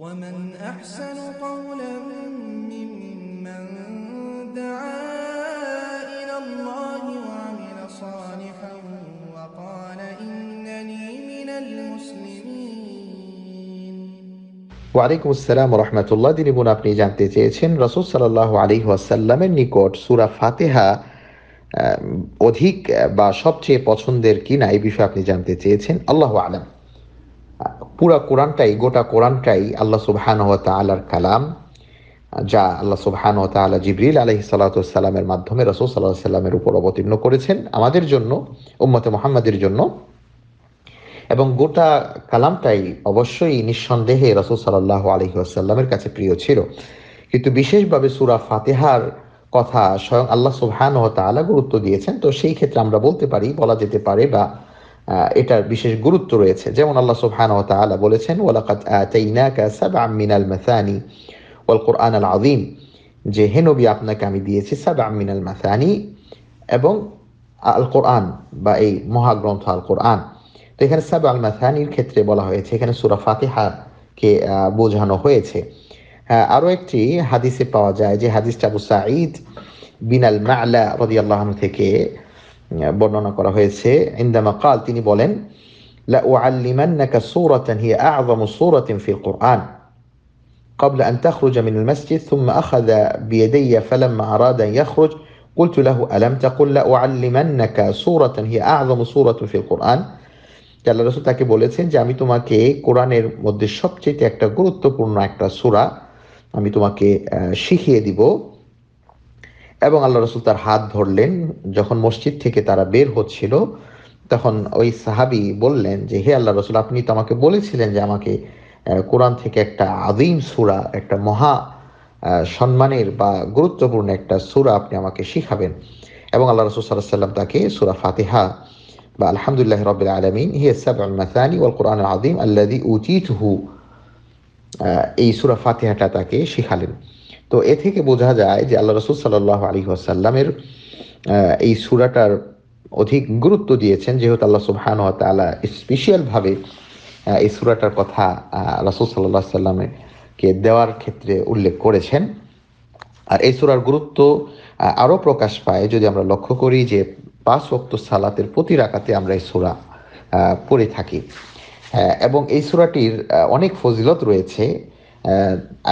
ومن أحسن قولا ممن دعا إلى الله وعمل صالحا وقال إنني من المسلمين আপনি জানতে চেয়েছেন রসদ সাল্লাহ আলী ওয়াসাল্লামের নিকট সুরা ফাতেহা অধিক বা সবচেয়ে পছন্দের কিনা এই বিষয়ে আপনি জানতে চেয়েছেন আল্লাহ আলম পুরা কোরআনটাই গোটা কোরআনটাই আল্লাহ সুবহান কালাম যা আল্লাহ সুবহান তালা জিবরিল আলহি সালাতামের মাধ্যমে রসুল সাল্লাহ সাল্লামের উপর অবতীর্ণ করেছেন আমাদের জন্য উম্মতে মোহাম্মদের জন্য এবং গোটা কালামটাই অবশ্যই নিঃসন্দেহে রসুল সাল্লাহ আলহি আসাল্লামের কাছে প্রিয় ছিল কিন্তু বিশেষভাবে সুরা ফাতেহার কথা স্বয়ং আল্লাহ সুবহান তালা গুরুত্ব দিয়েছেন তো সেই ক্ষেত্রে আমরা বলতে পারি বলা যেতে পারে বা এটার বিশেষ গুরুত্ব রয়েছে যেমন আল্লাহ সুবহান ও তালা বলেছেন ওয়ালাকাত আতাইনাকা সাবা মিনাল মাসানি ওয়াল কোরআন আল আজিম যে হে নবী আপনাকে আমি দিয়েছি সাবা মিনাল মাসানি এবং আল কোরআন বা এই মহাগ্রন্থ আল কোরআন তো এখানে সাব আল মাসানির ক্ষেত্রে বলা হয়েছে এখানে সুরা ফাতিহাকে বোঝানো হয়েছে হ্যাঁ, আরও একটি হাদিসে পাওয়া যায় যে হাদিসটা আবু সাঈদ বিনাল মালা রদি আল্লাহন থেকে বর্ণনা করা হয়েছে عندما قال তিনি বলেন لا اعلمنك سوره هي اعظم سوره في القران قبل ان تخرج من المسجد ثم اخذ بيدي فلما اراد ان يخرج قلت له الم تقل لاعلمنك سوره هي اعظم سوره في القران قال الرسول তাকে বলেছেন যে আমি তোমাকে কোরআনের মধ্যে সবচেয়ে একটা গুরুত্বপূর্ণ একটা সূরা আমি তোমাকে শিখিয়ে দেব এবং আল্লাহ রসুল তার হাত ধরলেন যখন মসজিদ থেকে তারা বের হচ্ছিল তখন ওই সাহাবি বললেন যে হে আল্লাহ রসুল আপনি তো আমাকে বলেছিলেন যে আমাকে কোরআন থেকে একটা আদিম সুরা একটা মহা সম্মানের বা গুরুত্বপূর্ণ একটা সুরা আপনি আমাকে শিখাবেন এবং আল্লাহ রসুল সাল্লাহ সাল্লাম তাকে সুরা ফাতেহা বা আলহামদুলিল্লাহ রবিল আলমিন হে সাবুল মাসানি ওয়াল কোরআন আদিম আল্লাদি উচিত হু এই সুরা ফাতেহাটা তাকে শিখালেন তো এ থেকে বোঝা যায় যে আল্লাহ রসুল সাল্লাহ আলী আসাল্লামের এই সুরাটার অধিক গুরুত্ব দিয়েছেন যেহেতু আল্লাহ সুবহান তালা স্পেশিয়ালভাবে এই সুরাটার কথা রসুল সাল্লাহ সাল্লামেকে দেওয়ার ক্ষেত্রে উল্লেখ করেছেন আর এই সুরার গুরুত্ব আরও প্রকাশ পায় যদি আমরা লক্ষ্য করি যে পাঁচ ওক্ত সালাতের প্রতি রাখাতে আমরা এই সুরা পড়ে থাকি হ্যাঁ, এবং এই সুরাটির অনেক ফজিলত রয়েছে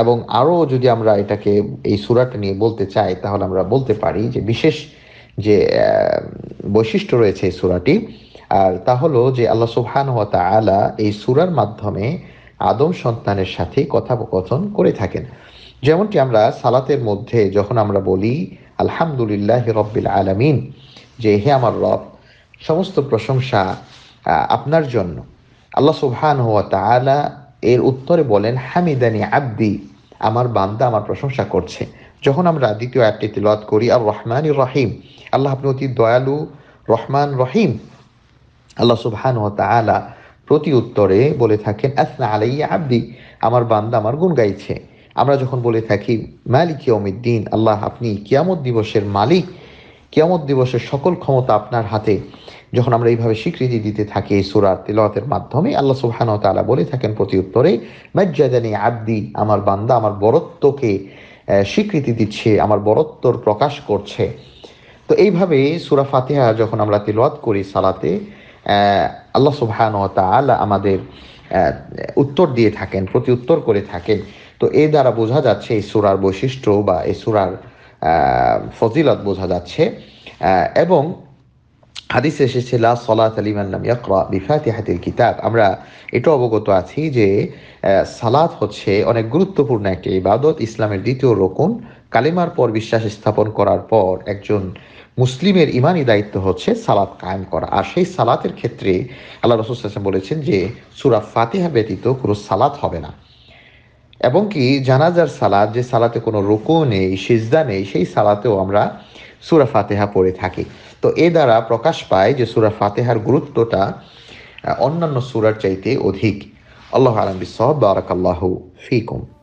এবং আরও যদি আমরা এটাকে এই সুরাটা নিয়ে বলতে চাই তাহলে আমরা বলতে পারি যে বিশেষ যে বৈশিষ্ট্য রয়েছে এই সুরাটি আর তা হলো যে আল্লাহ সুবহান হওয়া আলা এই সুরার মাধ্যমে আদম সন্তানের সাথে কথোপকথন করে থাকেন যেমনটি আমরা সালাতের মধ্যে যখন আমরা বলি আলহামদুলিল্লাহ রব্বিল আলামিন যে হে আমার রব সমস্ত প্রশংসা আপনার জন্য আল্লাহ সুবহান হওয়া আলা এর উত্তরে বলেন হামিদানি আব্দি আমার বান্দা আমার প্রশংসা করছে যখন আমরা দ্বিতীয় অ্যাপটি তিলওয়াত করি আর রহমান রহিম আল্লাহ আপনি অতি দয়ালু রহমান রহিম আল্লাহ সুবহান ও তালা প্রতি উত্তরে বলে থাকেন আসনা আলাই আব্দি আমার বান্দা আমার গুণ গাইছে আমরা যখন বলে থাকি মালিক ইয়মিদ্দিন আল্লাহ আপনি কিয়ামত দিবসের মালিক কেয়ামত দিবসের সকল ক্ষমতা আপনার হাতে যখন আমরা এইভাবে স্বীকৃতি দিতে থাকি এই সুরার তেলাওয়াতের মাধ্যমে আল্লাহ সুহান তালা বলে থাকেন প্রতি উত্তরে মজ্জাদানি আব্দি আমার বান্দা আমার বরত্বকে স্বীকৃতি দিচ্ছে আমার বরত্বর প্রকাশ করছে তো এইভাবে সুরা ফাতিহা যখন আমরা তিলওয়াত করি সালাতে আল্লাহ সুহান তালা আমাদের উত্তর দিয়ে থাকেন প্রতি উত্তর করে থাকেন তো এ দ্বারা বোঝা যাচ্ছে এই সুরার বৈশিষ্ট্য বা এই সুরার ফজিলত বোঝা যাচ্ছে এবং হাদিস এসেছে লা সলাত আলিমাল্লাম ইয়াকরা বিফাতি হাতিল কিতাব আমরা এটা অবগত আছি যে সালাত হচ্ছে অনেক গুরুত্বপূর্ণ একটি ইবাদত ইসলামের দ্বিতীয় রকুন কালেমার পর বিশ্বাস স্থাপন করার পর একজন মুসলিমের ইমানি দায়িত্ব হচ্ছে সালাত কায়েম করা আর সেই সালাতের ক্ষেত্রে আল্লাহ রসুল বলেছেন যে সুরা ফাতিহা ব্যতীত কোনো সালাত হবে না এবং কি জানাজার সালাদ যে সালাতে কোনো রুকু নেই সিজদা নেই সেই সালাতেও আমরা সুরা ফাতেহা পড়ে থাকি তো এ দ্বারা প্রকাশ পায় যে সুরা ফাতেহার গুরুত্বটা অন্যান্য সুরার চাইতে অধিক আল্লাহ আলম বিসব বারাকাল্লাহ ফিকুম